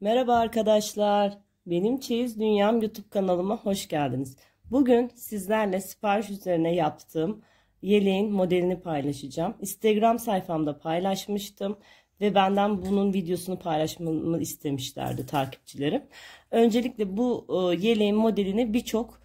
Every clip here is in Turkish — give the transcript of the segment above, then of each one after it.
Merhaba arkadaşlar. Benim Çeyiz Dünyam YouTube kanalıma hoş geldiniz. Bugün sizlerle sipariş üzerine yaptığım yeleğin modelini paylaşacağım. Instagram sayfamda paylaşmıştım ve benden bunun videosunu paylaşmamı istemişlerdi takipçilerim. Öncelikle bu e, yeleğin modelini birçok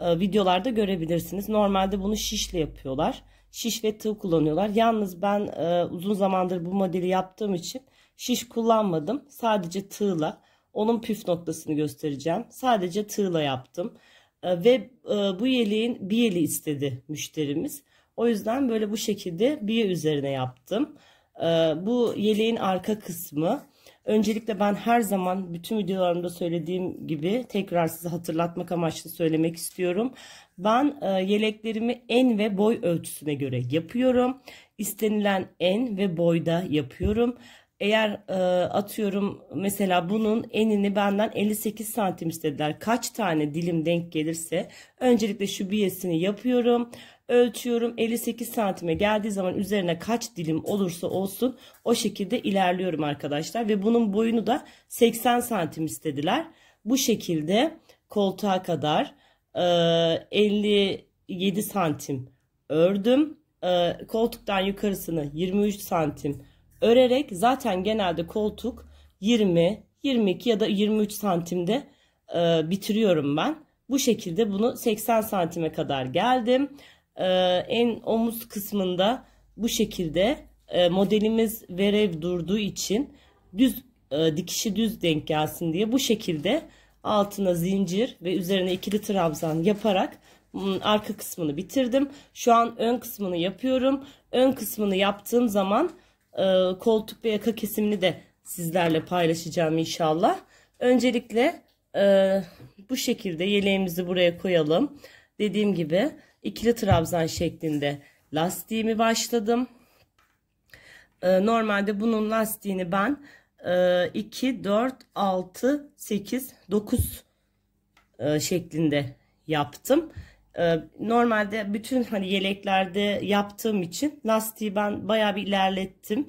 e, videolarda görebilirsiniz. Normalde bunu şişle yapıyorlar. Şiş ve tığ kullanıyorlar. Yalnız ben e, uzun zamandır bu modeli yaptığım için Şiş kullanmadım. Sadece tığla. Onun püf noktasını göstereceğim. Sadece tığla yaptım. Ee, ve e, bu yeleğin bir yeli istedi müşterimiz. O yüzden böyle bu şekilde bir üzerine yaptım. Ee, bu yeleğin arka kısmı. Öncelikle ben her zaman bütün videolarımda söylediğim gibi tekrar size hatırlatmak amaçlı söylemek istiyorum. Ben e, yeleklerimi en ve boy ölçüsüne göre yapıyorum. İstenilen en ve boyda yapıyorum. Eğer e, atıyorum mesela bunun enini benden 58 santim istediler. Kaç tane dilim denk gelirse öncelikle şu biyesini yapıyorum. Ölçüyorum 58 santime geldiği zaman üzerine kaç dilim olursa olsun o şekilde ilerliyorum arkadaşlar. Ve bunun boyunu da 80 santim istediler. Bu şekilde koltuğa kadar e, 57 santim ördüm. E, koltuktan yukarısını 23 santim örerek zaten genelde koltuk 20, 22 ya da 23 santimde e, bitiriyorum ben. Bu şekilde bunu 80 santime kadar geldim. E, en omuz kısmında bu şekilde e, modelimiz verev durduğu için düz e, dikişi düz denk gelsin diye bu şekilde altına zincir ve üzerine ikili trabzan yaparak arka kısmını bitirdim. Şu an ön kısmını yapıyorum. Ön kısmını yaptığım zaman e, koltuk ve yaka kesimini de sizlerle paylaşacağım inşallah. Öncelikle e, bu şekilde yeleğimizi buraya koyalım. Dediğim gibi ikili trabzan şeklinde lastiğimi başladım. E, normalde bunun lastiğini ben 2, 4, 6, 8, 9 e, şeklinde yaptım. Ee, normalde bütün hani yeleklerde yaptığım için lastiği ben bayağı bir ilerlettim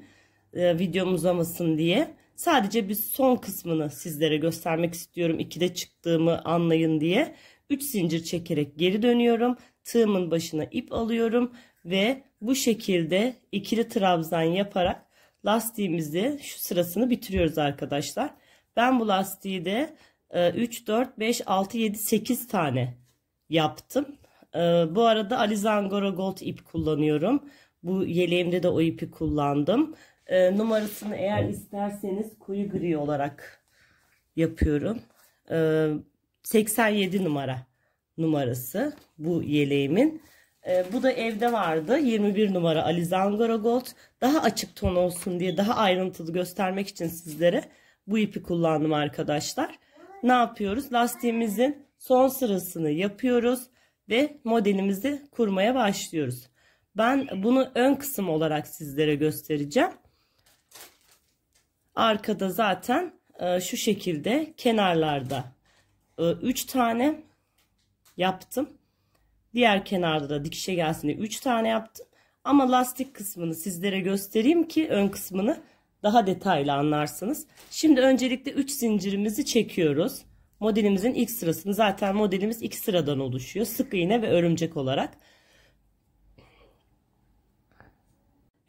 e, videom uzamasın diye. Sadece bir son kısmını sizlere göstermek istiyorum. 2'de çıktığımı anlayın diye. 3 zincir çekerek geri dönüyorum. Tığımın başına ip alıyorum ve bu şekilde ikili trabzan yaparak lastiğimizi şu sırasını bitiriyoruz arkadaşlar. Ben bu lastiği de 3, 4, 5, 6, 7, 8 tane yaptım. E, bu arada Alizangora Gold ip kullanıyorum. Bu yeleğimde de o ipi kullandım. E, numarasını eğer isterseniz koyu gri olarak yapıyorum. E, ee, 87 numara numarası bu yeleğimin. E, bu da evde vardı. 21 numara Alizangora Gold. Daha açık ton olsun diye daha ayrıntılı göstermek için sizlere bu ipi kullandım arkadaşlar. Ne yapıyoruz? Lastiğimizin son sırasını yapıyoruz ve modelimizi kurmaya başlıyoruz. Ben bunu ön kısım olarak sizlere göstereceğim. Arkada zaten e, şu şekilde kenarlarda 3 e, tane yaptım. Diğer kenarda da dikişe gelsin diye 3 tane yaptım. Ama lastik kısmını sizlere göstereyim ki ön kısmını daha detaylı anlarsınız. Şimdi öncelikle 3 zincirimizi çekiyoruz modelimizin ilk sırasını zaten modelimiz iki sıradan oluşuyor. Sık iğne ve örümcek olarak.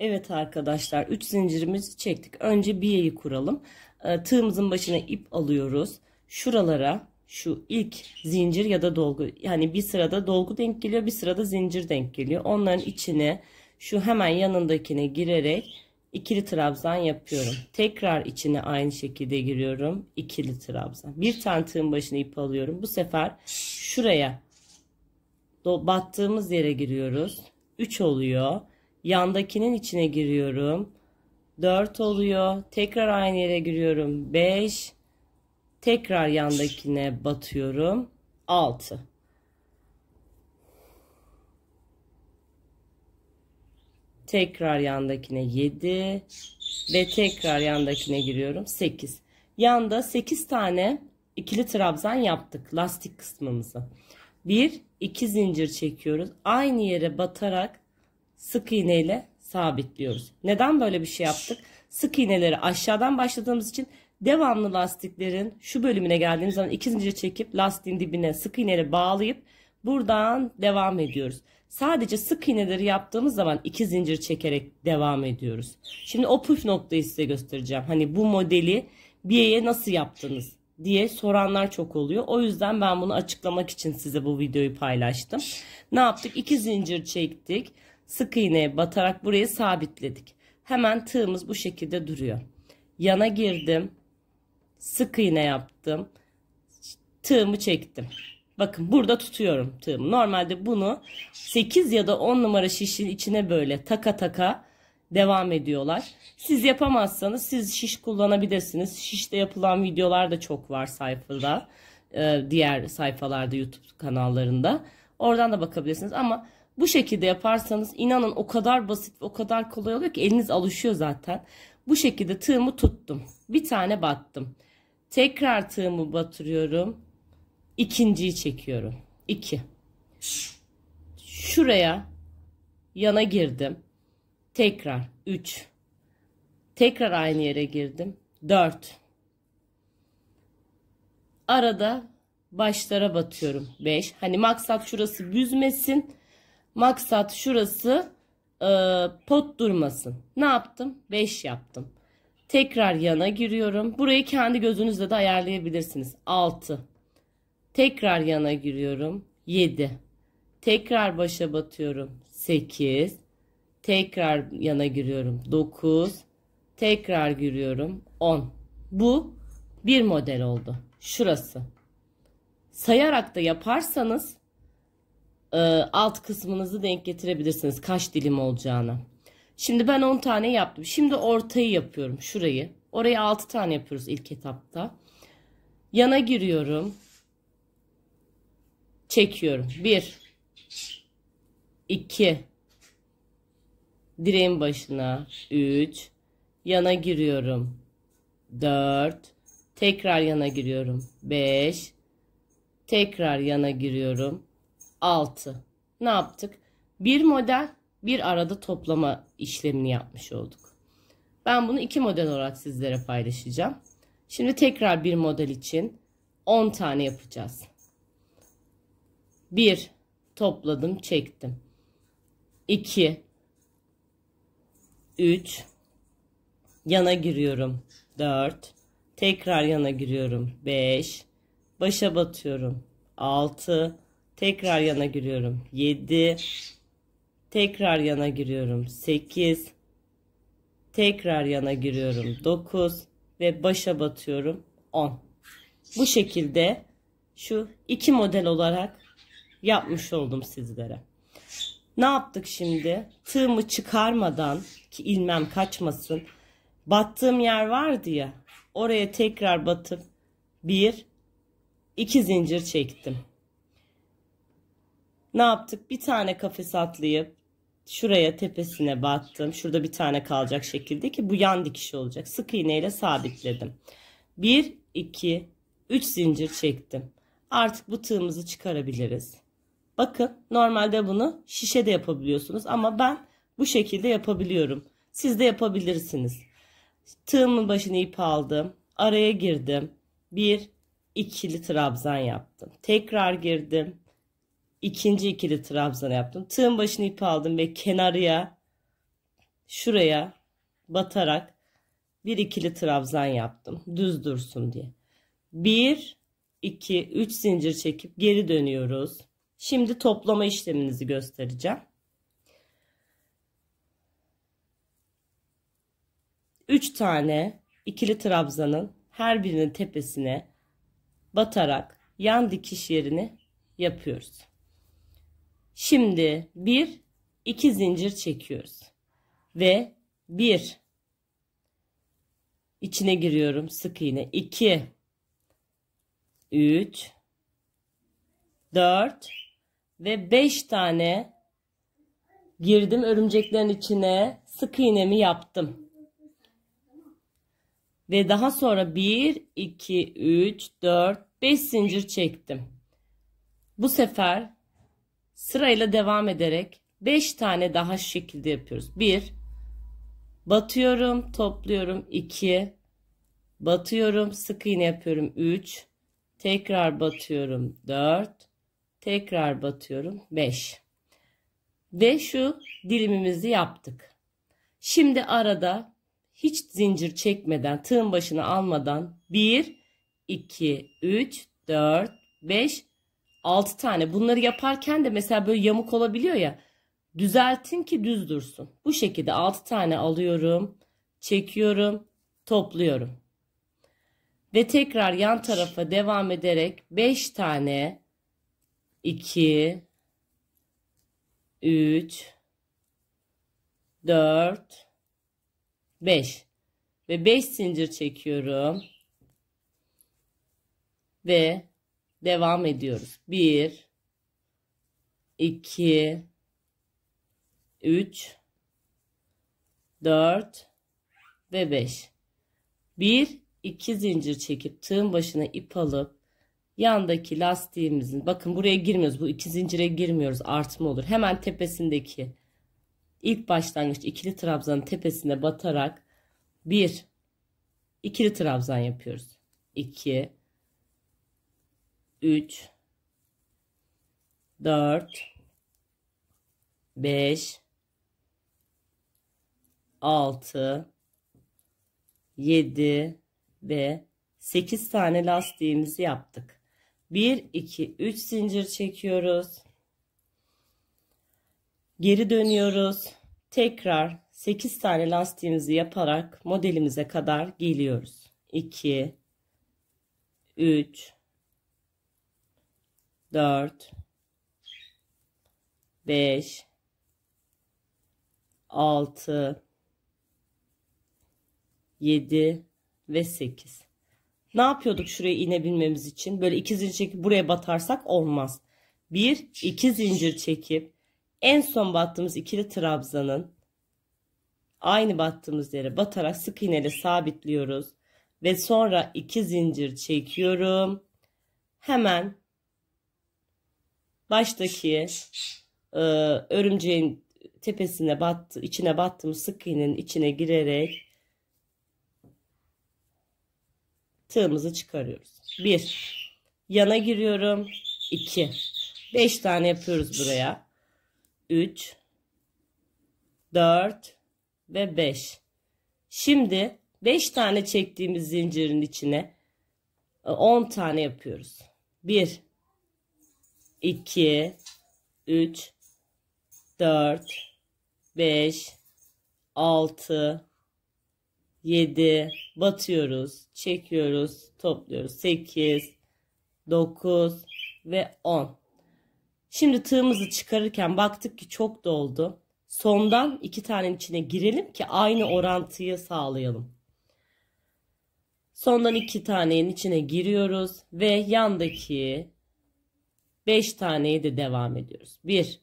Evet arkadaşlar 3 zincirimizi çektik. Önce bir yayı kuralım. Ee, tığımızın başına ip alıyoruz. Şuralara şu ilk zincir ya da dolgu yani bir sırada dolgu denk geliyor bir sırada zincir denk geliyor. Onların içine şu hemen yanındakine girerek ikili trabzan yapıyorum. Tekrar içine aynı şekilde giriyorum. İkili trabzan. Bir tane tığın başına ip alıyorum. Bu sefer şuraya battığımız yere giriyoruz. 3 oluyor. Yandakinin içine giriyorum. 4 oluyor. Tekrar aynı yere giriyorum. 5. Tekrar yandakine batıyorum. 6. Tekrar yandakine 7 ve tekrar yandakine giriyorum 8. Yanda 8 tane ikili trabzan yaptık lastik kısmımızı. 1 2 zincir çekiyoruz. Aynı yere batarak sık iğneyle sabitliyoruz. Neden böyle bir şey yaptık? Sık iğneleri aşağıdan başladığımız için devamlı lastiklerin şu bölümüne geldiğimiz zaman 2 zincir çekip lastiğin dibine sık iğneyle bağlayıp Buradan devam ediyoruz. Sadece sık iğneleri yaptığımız zaman iki zincir çekerek devam ediyoruz. Şimdi o püf noktayı size göstereceğim. Hani bu modeli Biye'ye nasıl yaptınız diye soranlar çok oluyor. O yüzden ben bunu açıklamak için size bu videoyu paylaştım. Ne yaptık? İki zincir çektik. Sık iğneye batarak burayı sabitledik. Hemen tığımız bu şekilde duruyor. Yana girdim. Sık iğne yaptım. Tığımı çektim. Bakın burada tutuyorum tığımı. Normalde bunu 8 ya da 10 numara şişin içine böyle taka taka devam ediyorlar. Siz yapamazsanız siz şiş kullanabilirsiniz. Şişte yapılan videolar da çok var sayfada. E, diğer sayfalarda YouTube kanallarında. Oradan da bakabilirsiniz ama bu şekilde yaparsanız inanın o kadar basit o kadar kolay oluyor ki eliniz alışıyor zaten. Bu şekilde tığımı tuttum. Bir tane battım. Tekrar tığımı batırıyorum ikinciyi çekiyorum. İki. Şuraya yana girdim. Tekrar üç. Tekrar aynı yere girdim. Dört. Arada başlara batıyorum. Beş. Hani maksat şurası büzmesin. Maksat şurası e, pot durmasın. Ne yaptım? Beş yaptım. Tekrar yana giriyorum. Burayı kendi gözünüzle de ayarlayabilirsiniz. Altı. Tekrar yana giriyorum. 7. Tekrar başa batıyorum. 8. Tekrar yana giriyorum. 9. Tekrar giriyorum. 10. Bu bir model oldu. Şurası. Sayarak da yaparsanız e, alt kısmınızı denk getirebilirsiniz. Kaç dilim olacağını. Şimdi ben 10 tane yaptım. Şimdi ortayı yapıyorum. Şurayı. Orayı 6 tane yapıyoruz ilk etapta. Yana giriyorum çekiyorum. 1 2 direğin başına 3 yana giriyorum. 4 tekrar yana giriyorum. 5 tekrar yana giriyorum. 6 ne yaptık? Bir model bir arada toplama işlemini yapmış olduk. Ben bunu iki model olarak sizlere paylaşacağım. Şimdi tekrar bir model için 10 tane yapacağız. 1 topladım çektim 2 3 yana giriyorum 4 tekrar yana giriyorum 5 başa batıyorum 6 tekrar yana giriyorum 7 tekrar yana giriyorum 8 tekrar yana giriyorum 9 ve başa batıyorum 10 bu şekilde şu iki model olarak yapmış oldum sizlere. Ne yaptık şimdi? Tığımı çıkarmadan ki ilmem kaçmasın. Battığım yer vardı ya. Oraya tekrar batıp bir, iki zincir çektim. Ne yaptık? Bir tane kafes atlayıp şuraya tepesine battım. Şurada bir tane kalacak şekilde ki bu yan dikiş olacak. Sık iğneyle sabitledim. Bir, iki, üç zincir çektim. Artık bu tığımızı çıkarabiliriz. Bakın normalde bunu şişe de yapabiliyorsunuz ama ben bu şekilde yapabiliyorum. Siz de yapabilirsiniz. Tığımın başını ip aldım. Araya girdim. Bir ikili trabzan yaptım. Tekrar girdim. İkinci ikili trabzan yaptım. Tığın başını ip aldım ve kenarıya şuraya batarak bir ikili trabzan yaptım. Düz dursun diye. Bir, iki, üç zincir çekip geri dönüyoruz. Şimdi toplama işleminizi göstereceğim. 3 tane ikili trabzanın her birinin tepesine batarak yan dikiş yerini yapıyoruz. Şimdi 1 2 zincir çekiyoruz ve 1 içine giriyorum sık iğne 2 3 4 ve 5 tane girdim örümceklerin içine sık iğnemi yaptım. Ve daha sonra 1, 2, 3, 4, 5 zincir çektim. Bu sefer sırayla devam ederek 5 tane daha şekilde yapıyoruz. 1, batıyorum, topluyorum. 2, batıyorum, sık iğne yapıyorum. 3, tekrar batıyorum. 4, Tekrar batıyorum. 5. Ve şu dilimimizi yaptık. Şimdi arada hiç zincir çekmeden, tığın başına almadan 1, 2, 3, 4, 5, 6 tane. Bunları yaparken de mesela böyle yamuk olabiliyor ya. Düzeltin ki düz dursun. Bu şekilde 6 tane alıyorum, çekiyorum, topluyorum. Ve tekrar yan tarafa devam ederek 5 tane 2 3 4 5 ve 5 zincir çekiyorum ve devam ediyoruz 1 2 3 4 ve 5 1 2 zincir çekip tığın başına ip alıp yandaki lastiğimizin bakın buraya girmiyoruz bu iki zincire girmiyoruz artma olur hemen tepesindeki ilk başlangıç ikili trabzanın tepesine batarak bir ikili trabzan yapıyoruz 2 3 4 5 6 7 ve 8 tane lastiğimizi yaptık. 1 2 3 zincir çekiyoruz. Geri dönüyoruz. Tekrar 8 tane lastiğimizi yaparak modelimize kadar geliyoruz. 2 3 4 5 6 7 ve 8 ne yapıyorduk şuraya inebilmemiz için? Böyle iki zincir çekip buraya batarsak olmaz. Bir, iki zincir çekip en son battığımız ikili trabzanın aynı battığımız yere batarak sık iğneyle sabitliyoruz. Ve sonra iki zincir çekiyorum. Hemen baştaki e, örümceğin tepesine battı, içine battığımız sık iğnenin içine girerek tığımızı çıkarıyoruz. 1 yana giriyorum. 2 5 tane yapıyoruz buraya. 3 4 ve 5. Şimdi 5 tane çektiğimiz zincirin içine 10 e, tane yapıyoruz. 1 2 3 4 5 6 7 batıyoruz, çekiyoruz, topluyoruz. 8 9 ve 10. Şimdi tığımızı çıkarırken baktık ki çok doldu. Sondan iki tane içine girelim ki aynı orantıyı sağlayalım. Sondan iki tanenin içine giriyoruz ve yandaki 5 taneyi de devam ediyoruz. 1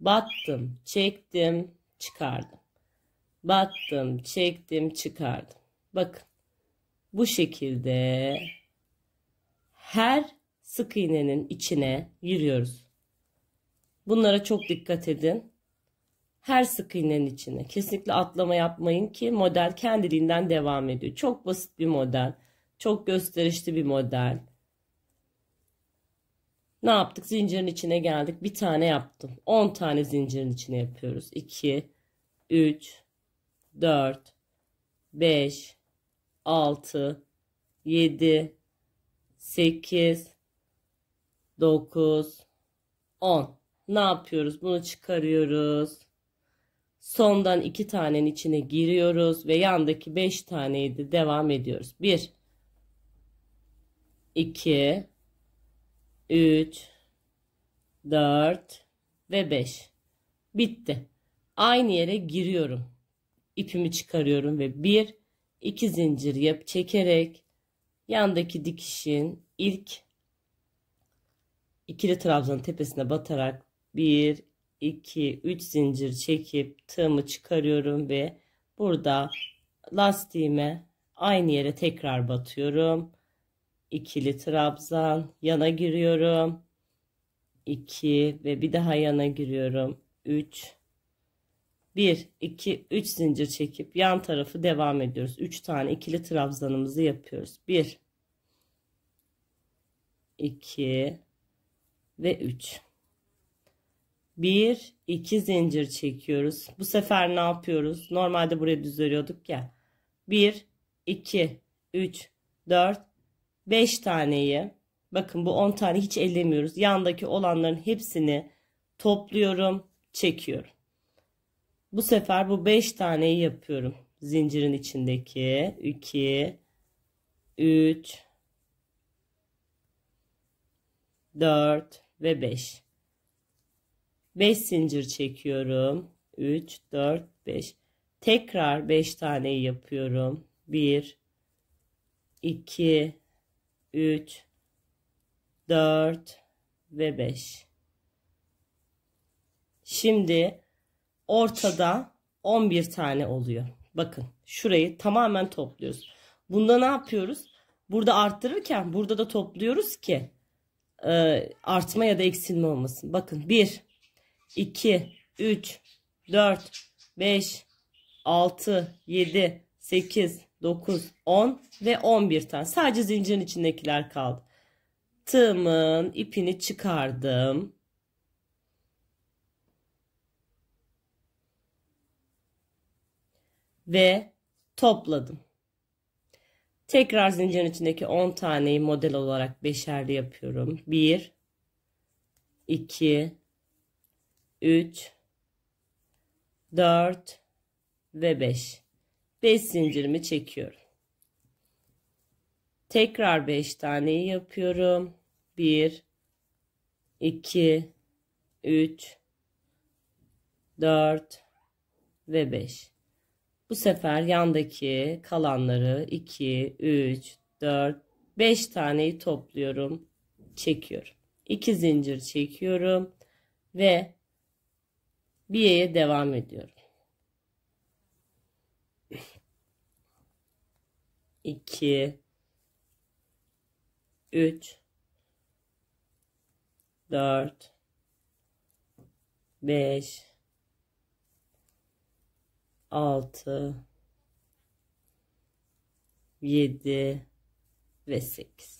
battım, çektim, çıkardım battım, çektim, çıkardım. Bakın bu şekilde her sık iğnenin içine giriyoruz. Bunlara çok dikkat edin. Her sık iğnenin içine kesinlikle atlama yapmayın ki model kendiliğinden devam ediyor. Çok basit bir model. Çok gösterişli bir model. Ne yaptık? Zincirin içine geldik. Bir tane yaptım. 10 tane zincirin içine yapıyoruz. 2 3 4, 5, 6, 7, 8, 9, 10. Ne yapıyoruz? Bunu çıkarıyoruz. Sondan 2 tanenin içine giriyoruz ve yandaki 5 taneyi de devam ediyoruz. 1, 2, 3, 4 ve 5. Bitti. Aynı yere giriyorum ipimi çıkarıyorum ve bir iki zincir yap çekerek yandaki dikişin ilk ikili trabzanın tepesine batarak bir iki üç zincir çekip tığımı çıkarıyorum ve burada lastiğime aynı yere tekrar batıyorum. ikili trabzan yana giriyorum. 2 ve bir daha yana giriyorum. 3 1 2 3 zincir çekip yan tarafı devam ediyoruz 3 tane ikili trabzanımızı yapıyoruz 1 2 ve 3 1 2 zincir çekiyoruz bu sefer ne yapıyoruz normalde buraya düz örüyorduk ya 1 2 3 4 5 taneyi bakın bu 10 tane hiç ellemiyoruz yandaki olanların hepsini topluyorum çekiyorum bu sefer bu 5 taneyi yapıyorum. Zincirin içindeki 2 3 4 ve 5. 5 zincir çekiyorum. 3 4 5. Tekrar 5 taneyi yapıyorum. 1 2 3 4 ve 5. Şimdi ortada 11 tane oluyor. Bakın şurayı tamamen topluyoruz. Bunda ne yapıyoruz? Burada arttırırken burada da topluyoruz ki e, artma ya da eksilme olmasın. Bakın 1, 2, 3, 4, 5, 6, 7, 8, 9, 10 ve 11 tane. Sadece zincirin içindekiler kaldı. Tığımın ipini çıkardım. ve topladım. Tekrar zincirin içindeki 10 taneyi model olarak beşerli yapıyorum. 1 2 3 4 ve 5. 5 zincirimi çekiyorum. Tekrar 5 taneyi yapıyorum. 1 2 3 4 ve 5. Bu sefer yandaki kalanları 2, 3, 4, 5 taneyi topluyorum. Çekiyorum. 2 zincir çekiyorum ve bir devam ediyorum. 2 3 4 5 6 7 ve 8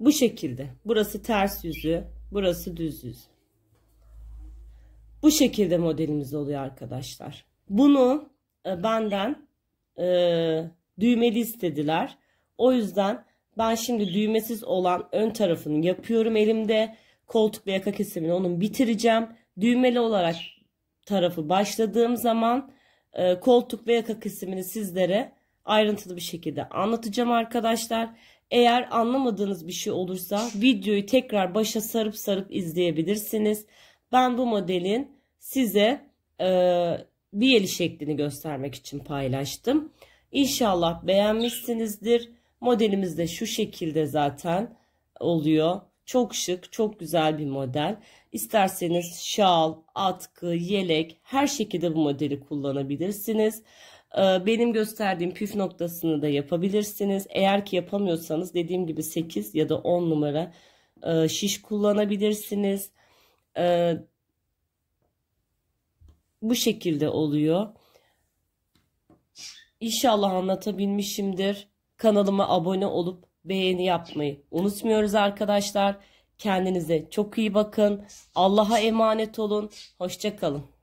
bu şekilde burası ters yüzü burası düz yüz. bu şekilde modelimiz oluyor arkadaşlar bunu e, benden e, düğmeli istediler o yüzden ben şimdi düğmesiz olan ön tarafını yapıyorum elimde koltuk ve yaka kesimini onun bitireceğim düğmeli olarak tarafı başladığım zaman e, koltuk ve yaka kesimini sizlere ayrıntılı bir şekilde anlatacağım arkadaşlar. Eğer anlamadığınız bir şey olursa videoyu tekrar başa sarıp sarıp izleyebilirsiniz. Ben bu modelin size e, bir eli şeklini göstermek için paylaştım. İnşallah beğenmişsinizdir. Modelimiz de şu şekilde zaten oluyor. Çok şık, çok güzel bir model. İsterseniz şal, atkı, yelek her şekilde bu modeli kullanabilirsiniz. Ee, benim gösterdiğim püf noktasını da yapabilirsiniz. Eğer ki yapamıyorsanız dediğim gibi 8 ya da 10 numara e, şiş kullanabilirsiniz. Ee, bu şekilde oluyor. İnşallah anlatabilmişimdir. Kanalıma abone olup beğeni yapmayı unutmuyoruz arkadaşlar. Kendinize çok iyi bakın. Allah'a emanet olun. Hoşçakalın.